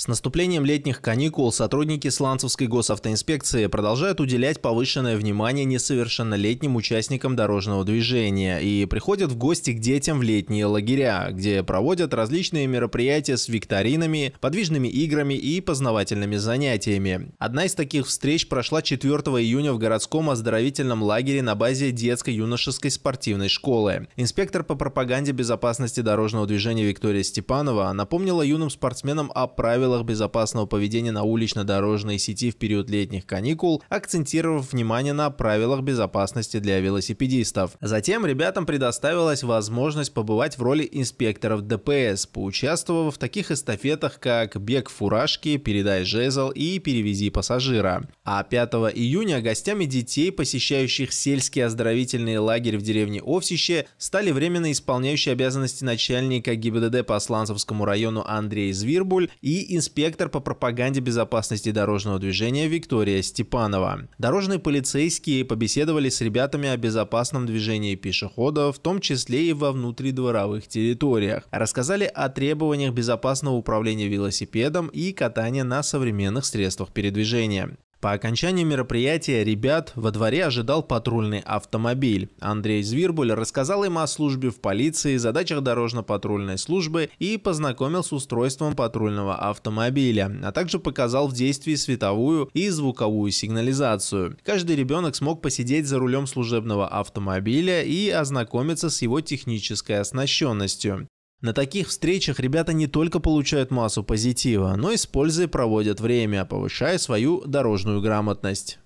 С наступлением летних каникул сотрудники Сланцевской госавтоинспекции продолжают уделять повышенное внимание несовершеннолетним участникам дорожного движения и приходят в гости к детям в летние лагеря, где проводят различные мероприятия с викторинами, подвижными играми и познавательными занятиями. Одна из таких встреч прошла 4 июня в городском оздоровительном лагере на базе детско-юношеской спортивной школы. Инспектор по пропаганде безопасности дорожного движения Виктория Степанова напомнила юным спортсменам о правилах правилах безопасного поведения на улично-дорожной сети в период летних каникул, акцентировав внимание на правилах безопасности для велосипедистов. Затем ребятам предоставилась возможность побывать в роли инспекторов ДПС, поучаствовав в таких эстафетах, как «Бег фуражки», «Передай жезл» и «Перевези пассажира». А 5 июня гостями детей, посещающих сельский оздоровительный лагерь в деревне Овсище, стали временно исполняющие обязанности начальника ГИБДД по Асланцевскому району Андрей Звирбуль и инспектор по пропаганде безопасности дорожного движения Виктория Степанова. Дорожные полицейские побеседовали с ребятами о безопасном движении пешеходов, в том числе и во внутридворовых территориях. Рассказали о требованиях безопасного управления велосипедом и катания на современных средствах передвижения. По окончании мероприятия ребят во дворе ожидал патрульный автомобиль. Андрей Звирбуль рассказал им о службе в полиции, задачах дорожно-патрульной службы и познакомил с устройством патрульного автомобиля, а также показал в действии световую и звуковую сигнализацию. Каждый ребенок смог посидеть за рулем служебного автомобиля и ознакомиться с его технической оснащенностью. На таких встречах ребята не только получают массу позитива, но и с пользой проводят время, повышая свою дорожную грамотность.